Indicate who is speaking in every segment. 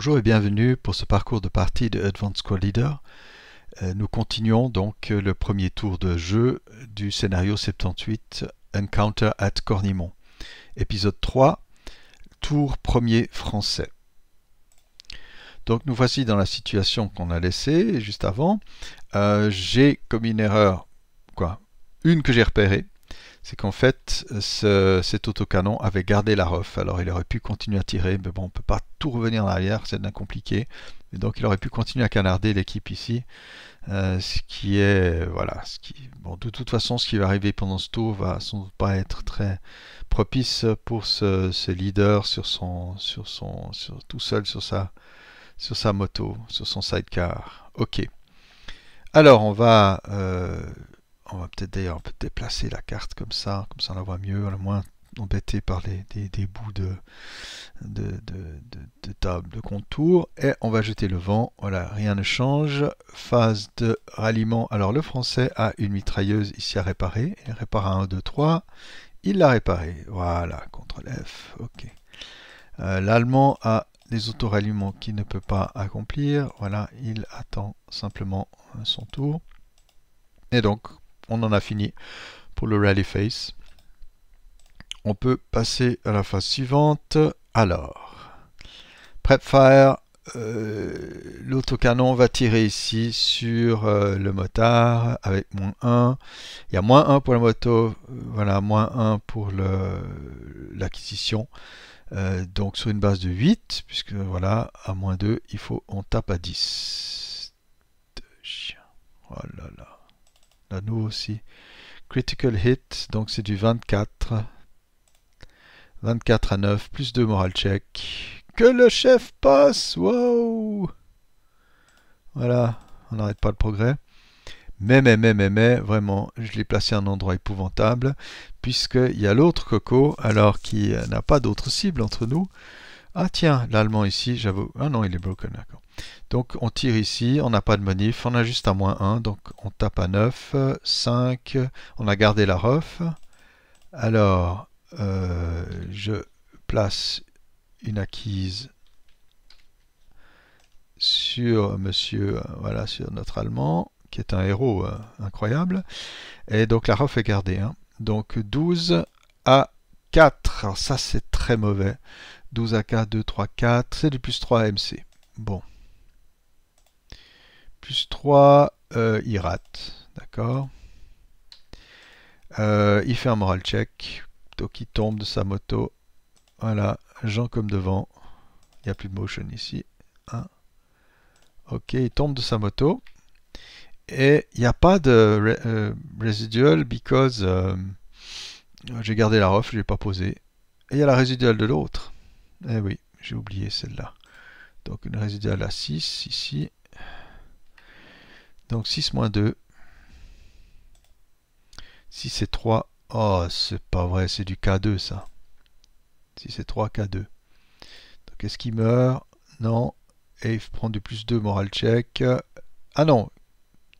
Speaker 1: Bonjour et bienvenue pour ce parcours de partie de Advanced Squad Leader. Euh, nous continuons donc le premier tour de jeu du scénario 78 Encounter at Cornimont. Épisode 3, tour premier français. Donc nous voici dans la situation qu'on a laissée juste avant. Euh, j'ai commis une erreur, quoi Une que j'ai repérée, c'est qu'en fait, cet autocanon avait gardé la ref. Alors il aurait pu continuer à tirer, mais bon, on ne peut pas tout revenir en arrière, c'est bien compliqué. Et donc il aurait pu continuer à canarder l'équipe ici. Euh, ce qui est. Voilà. Ce qui, bon, de toute façon, ce qui va arriver pendant ce tour va sans doute pas être très propice pour ce, leader sur son, sur son, tout seul sur sa, sur sa moto, sur son sidecar. Ok. Alors on va. Euh, on va peut-être d'ailleurs peut déplacer la carte comme ça, comme ça on la voit mieux, on moins embêté par des, bouts de, de, de, table de contour. Et on va jeter le vent, voilà, rien ne change. Phase de ralliement, alors le français a une mitrailleuse ici à réparer, il répare à 1, 2, 3, il l'a réparé, voilà, CTRL F, ok. Euh, l'allemand a des autoralliements qu'il ne peut pas accomplir, voilà, il attend simplement euh, son tour. Et donc, on en a fini pour le rally face. On peut passer à la phase suivante. Alors, Prep Fire, euh, l'autocanon va tirer ici sur euh, le motard avec moins 1. Il y a moins 1 pour la moto, euh, voilà, moins 1 pour l'acquisition. donc sur une base de 8, puisque voilà, à moins 2, il faut, on tape à 10. Oh là là. Là nous aussi. Critical hit, donc c'est du 24. 24 à 9, plus 2 moral check. Que le chef passe Wow Voilà, on n'arrête pas le progrès. Mais, mais, mais, mais, mais, vraiment, je l'ai placé à un endroit épouvantable, puisqu'il y a l'autre coco, alors qui n'a pas d'autre cible entre nous. Ah tiens, l'allemand ici, j'avoue. Ah non, il est broken, d'accord. Donc on tire ici, on n'a pas de manif, on a juste à moins 1, donc on tape à 9, 5, on a gardé la ref. Alors, euh, je place une acquise sur monsieur, voilà, sur notre allemand, qui est un héros euh, incroyable. Et donc la ref est gardée. Hein. Donc 12 à 4, ça c'est très mauvais. 12 AK, 2, 3, 4. C'est du plus 3 AMC. Bon. Plus 3, il rate. D'accord. Euh, il fait un moral check. Donc il tombe de sa moto. Voilà, Jean comme devant. Il n'y a plus de motion ici. Ok, il tombe de sa moto. Et il n'y a pas de residual euh, because euh, j'ai gardé la ref, je l'ai pas posé Et il y a la résiduelle de l'autre. Eh oui, j'ai oublié celle-là. Donc une résidue à 6 ici. Donc 6 moins 2. 6 et 3. Oh, c'est pas vrai, c'est du K2 ça. 6 et 3, K2. Donc est-ce qu'il meurt Non. Et il prend du plus 2 moral check. Ah non,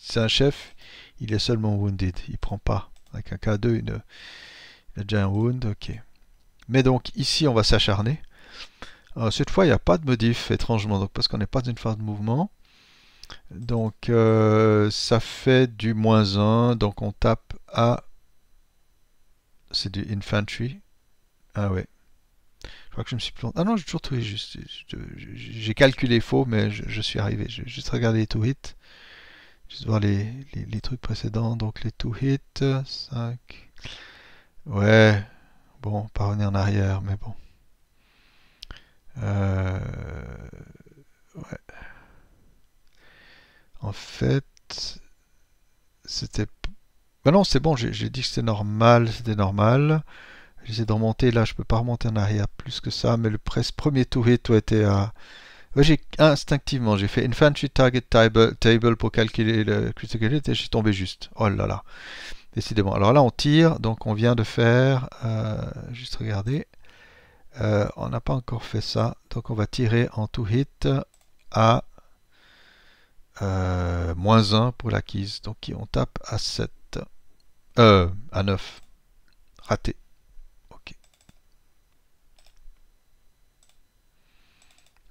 Speaker 1: c'est un chef. Il est seulement wounded. Il prend pas. Avec un K2, une... il a déjà un wound. Ok. Mais donc ici, on va s'acharner cette fois, il n'y a pas de modif, étrangement, donc parce qu'on n'est pas une phase de mouvement. Donc, euh, ça fait du moins 1. Donc, on tape A C'est du infantry. Ah ouais. Je crois que je me suis planté. Ah non, j'ai toujours tout J'ai calculé faux, mais je, suis arrivé. J'ai juste regardé les two hit. Juste voir les, trucs précédents. Donc, les two hit. 5. Ouais. Bon, pas revenir en arrière, mais bon. Euh, en fait, c'était... Bah non, c'est bon, j'ai dit que c'était normal, c'était normal. J'essaie de remonter, là je peux pas remonter en arrière plus que ça, mais le presse premier tour hit toi était à... Ouais, j'ai instinctivement, j'ai fait Infantry Target table, table, pour calculer le critical hit et j'ai tombé juste. Oh là là. Décidément. Alors là, on tire, donc on vient de faire, euh, juste regarder, euh, on n'a pas encore fait ça. Donc on va tirer en tout hit à euh, moins 1 pour la Donc on tape à 7. Euh, à 9. Raté. Ok.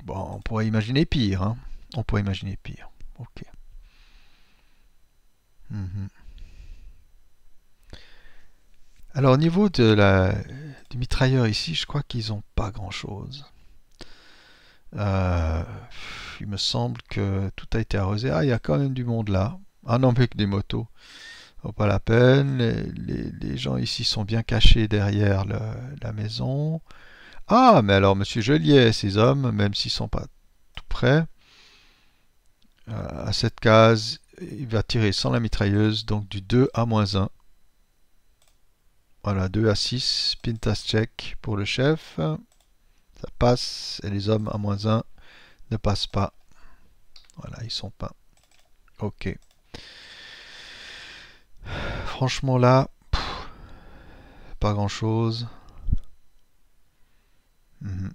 Speaker 1: Bon, on pourrait imaginer pire. Hein. On pourrait imaginer pire. Ok. Mhm. Alors au niveau de la des mitrailleurs ici, je crois qu'ils n'ont pas grand-chose. Euh, il me semble que tout a été arrosé. Ah, il y a quand même du monde là. Ah non, mais que des motos. pas la peine. Les, gens ici sont bien cachés derrière la maison. Ah, mais alors, monsieur et ses hommes, même s'ils sont pas tout prêts, euh, à cette case, il va tirer sans la mitrailleuse, donc du 2 à moins 1. Voilà, 2 à 6, Pintas check pour le chef. Ça passe, et les hommes à moins 1 ne passent pas. Voilà, ils sont peints. Ok. Franchement là, pas grand chose. Mhm.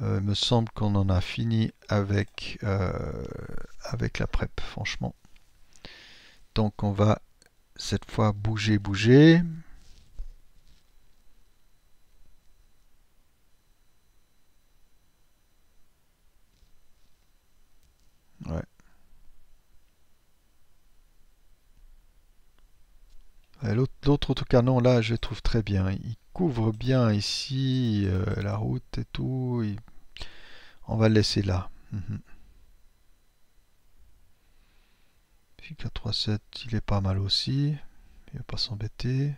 Speaker 1: Euh, il me semble qu'on en a fini avec, euh, avec la PrEP, franchement. Donc on va cette fois bouger, bouger. Ouais. Euh, l'autre autocanon, là, je trouve très bien. Il couvre bien ici euh, la route et tout. On va le laisser là. Mhm. 437, il est pas mal aussi. Il va pas s'embêter.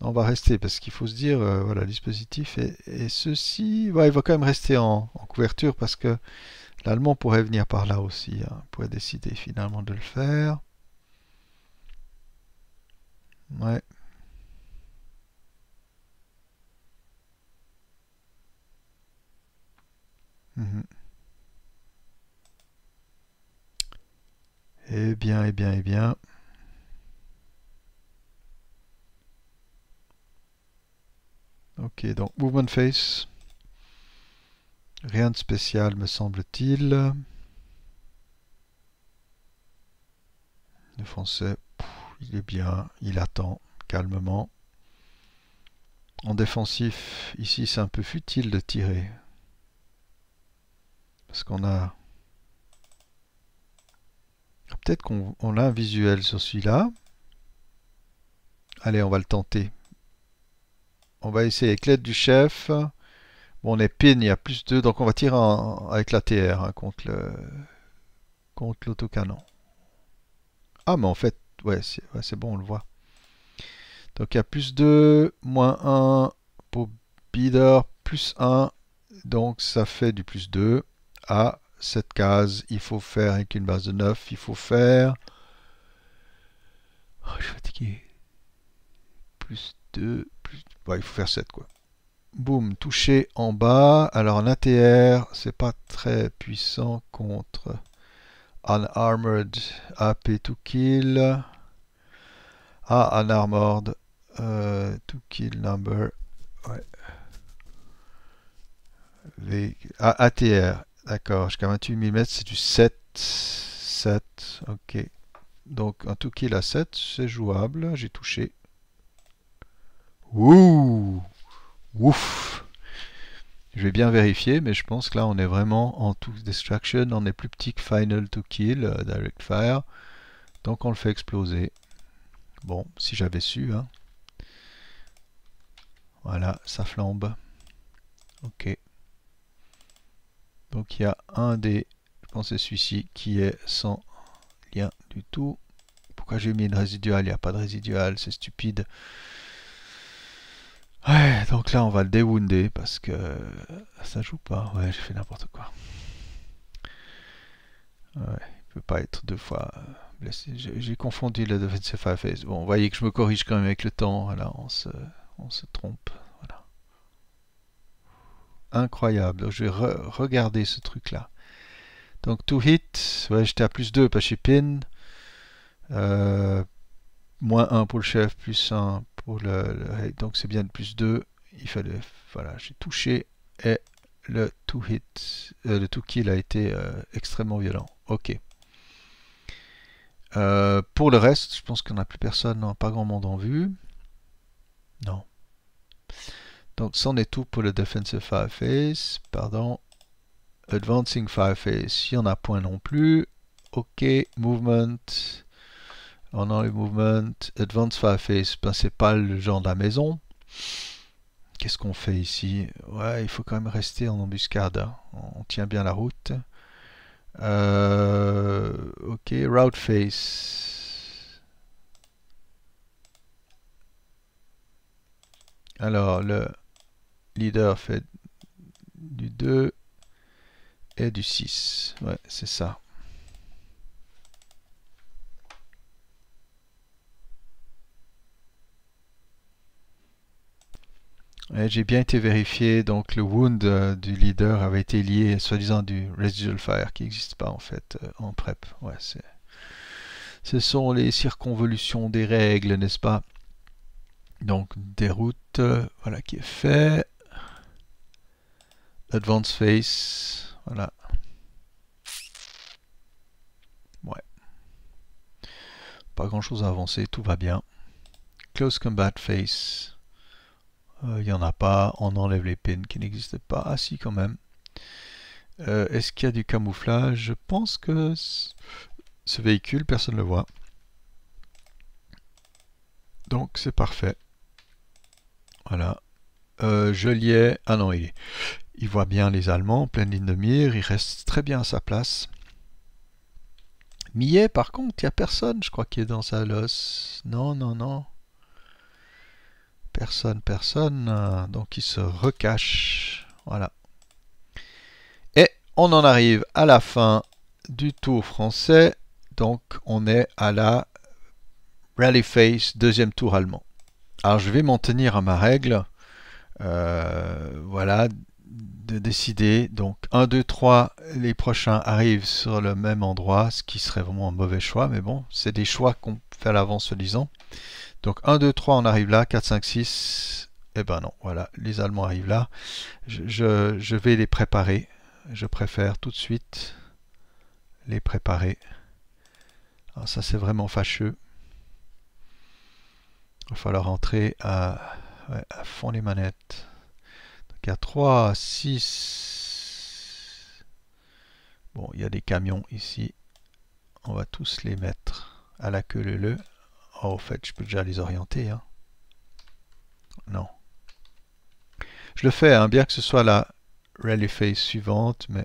Speaker 1: On va rester parce qu'il faut se dire, euh, voilà, le dispositif et, ceci, il va quand même rester en, couverture parce que l'allemand pourrait venir par là aussi. Hein. Il pourrait décider finalement de le faire. Ouais. Mhm. Eh bien, et eh bien, et eh bien. Ok, donc Movement Face. Rien de spécial, me semble-t-il. Le français, il est bien, il attend calmement. En défensif, ici c'est un peu futile de tirer. Parce qu'on a peut-être qu'on a un visuel sur celui-là. Allez, on va le tenter. On va essayer avec l'aide du chef. Bon, on est pin, il y a plus 2, donc on va tirer avec la TR hein, contre contre l'autocanon. Ah, mais en fait, ouais, c'est bon, on le voit. Donc il y a plus 2, moins 1 pour Bidder plus 1, donc ça fait du plus 2 à cette case, il faut faire avec une base de 9, il faut faire... Oh, je suis fatigué. Plus 2, plus... il faut faire 7 quoi. Boum, toucher en bas. Alors en ATR, c'est pas très puissant contre armored AP to kill. Ah, Unarmored euh, to kill number. Ouais. ATR. D'accord, jusqu'à 28 mm, c'est du 7. 7, ok. Donc un tout kill à 7, c'est jouable, j'ai touché. Ouh Ouf Je vais bien vérifier, mais je pense que là on est vraiment en tout destruction, on est plus petit que final to kill, euh, direct fire. Donc on le fait exploser. Bon, si j'avais su, hein. Voilà, ça flambe. Ok. Donc il y a un des, je pense c'est celui-ci, qui est sans lien du tout. Pourquoi j'ai mis une résiduale Il n'y a pas de résiduale, c'est stupide. Ouais, donc là on va le déwounder parce que ça joue pas. Ouais, j'ai fait n'importe quoi. Ouais, il peut pas être deux fois euh, blessé. J'ai confondu la defensive face. Bon, vous voyez que je me corrige quand même avec le temps. Là, on se trompe incroyable. je vais regarder ce truc-là. Donc, to hit, j'étais à plus 2 pas chez pin. Euh, moins 1 pour le chef, plus 1 pour le... donc, c'est bien de plus 2. Il fallait... Voilà, j'ai touché et le to hit, euh, le to kill a été euh, extrêmement violent. Ok. pour le reste, je pense qu'on n'a plus personne, non, pas grand monde en vue. Non. Donc, c'en est tout pour le Defensive Fireface. Pardon. Advancing Fireface, il n'y en a point non plus. OK, Movement. On a le Movement. Advanced Fireface, ben, c'est pas le genre de la maison. Qu'est-ce qu'on fait ici Ouais, il faut quand même rester en embuscade. Hein. On tient bien la route. Euh, ok, Route Face. Alors, le leader fait du 2 et du 6. Ouais, c'est ça. J'ai bien été vérifié, donc le wound euh, du leader avait été lié, soi-disant, du residual fire qui n'existe pas en fait euh, en prep. Ouais, ce sont les circonvolutions des règles, n'est-ce pas Donc, des routes euh, voilà qui est fait. Advanced Face, voilà. Ouais. Pas grand chose à avancer, tout va bien. Close Combat Face, il euh, n'y en a pas. On enlève les pins qui n'existent pas. Ah si, quand même. Euh, est-ce qu'il y a du camouflage Je pense que ce véhicule, personne ne le voit. Donc c'est parfait. Voilà. Euh, je l'y ai. Ah non, il est. Il voit bien les Allemands, pleine ligne de mire, il reste très bien à sa place. Millet, par contre, il n'y a personne, je crois, qui est dans sa losse. Non, non, non. Personne, personne. Hein. Donc il se recache. Voilà. Et on en arrive à la fin du tour français. Donc on est à la Rally Face, deuxième tour allemand. Alors je vais m'en tenir à ma règle. Euh, voilà, de décider. Donc 1, 2, 3, les prochains arrivent sur le même endroit, ce qui serait vraiment un mauvais choix, mais bon, c'est des choix qu'on fait à l'avance se disant. Donc 1, 2, 3, on arrive là, 4, 5, 6, et ben non, voilà, les Allemands arrivent là. Je, je, je vais les préparer, je préfère tout de suite les préparer. Alors ah, ça c'est vraiment fâcheux. Il va falloir entrer à, à fond les manettes. 3, 6. Bon, il y a des camions ici. On va tous les mettre à la queue le le. Ah, au fait, je peux déjà les orienter. Hein. Non. Je le fais, hein, bien que ce soit la rally phase suivante, mais...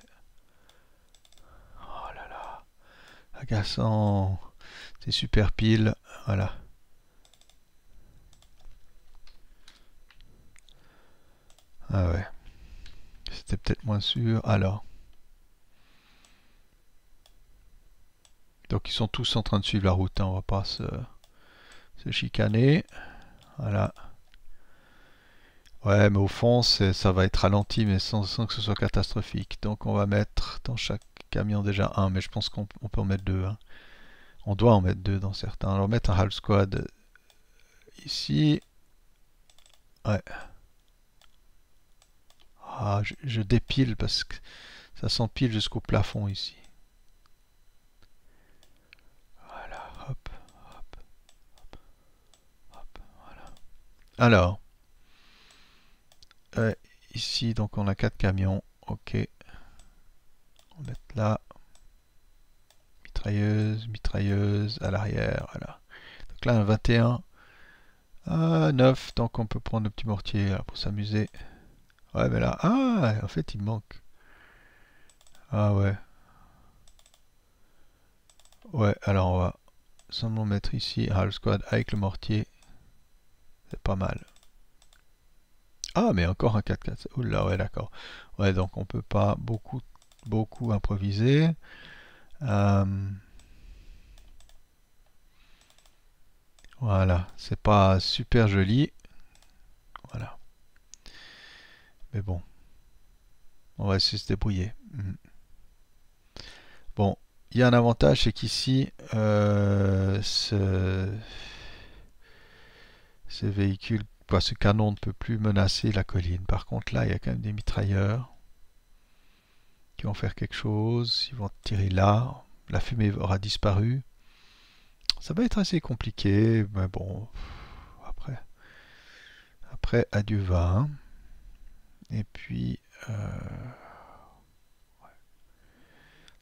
Speaker 1: Oh là là, agaçant. C'est super pile, voilà. Ah ouais. C'était peut-être moins sûr. Alors. Donc ils sont tous en train de suivre la route. Hein. On va pas se, chicaner. Voilà. Ouais, mais au fond, ça va être ralenti, mais sans, que ce soit catastrophique. Donc on va mettre dans chaque camion déjà un, mais je pense qu'on peut en mettre deux. Hein. On doit en mettre deux dans certains. Alors mettre un half squad ici. Ouais. Ah, je, dépile parce que ça s'empile jusqu'au plafond ici. Voilà, hop, hop, hop, voilà. Alors, euh, ici, donc on a quatre camions. Ok. On va mettre là. Mitrailleuse, mitrailleuse, à l'arrière, voilà. Donc là, un 21. à 9, donc on peut prendre le petit mortier pour s'amuser. Ouais, mais là... Ah, en fait, il manque. Ah ouais. Ouais, alors on va simplement mettre ici Half Squad avec le mortier. C'est pas mal. Ah, mais encore un 4-4. Oula, ouais, d'accord. Ouais, donc on peut pas beaucoup, beaucoup improviser. Euh, voilà, c'est pas super joli. Mais bon. On va essayer de se débrouiller. Hmm. Bon, il y a un avantage, c'est qu'ici, euh, ce, ce, véhicule, ce canon ne peut plus menacer la colline. Par contre, là, il y a quand même des mitrailleurs qui vont faire quelque chose. Ils vont tirer là. La fumée aura disparu. Ça va être assez compliqué, mais bon, après, après, adieu va. Hein. Et puis... Euh,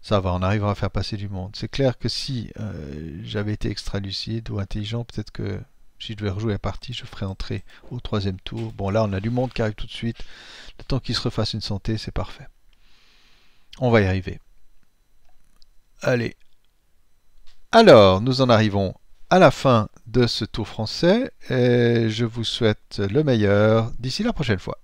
Speaker 1: ça va, on arrivera à faire passer du monde. C'est clair que si euh, j'avais été extra lucide ou intelligent, peut-être que si je devais rejouer la partie, je ferais entrer au troisième tour. Bon, là, on a du monde qui arrive tout de suite. Le temps qu'il se refasse une santé, c'est parfait. On va y arriver. Allez. Alors, nous en arrivons à la fin de ce tour français et je vous souhaite le meilleur d'ici la prochaine fois.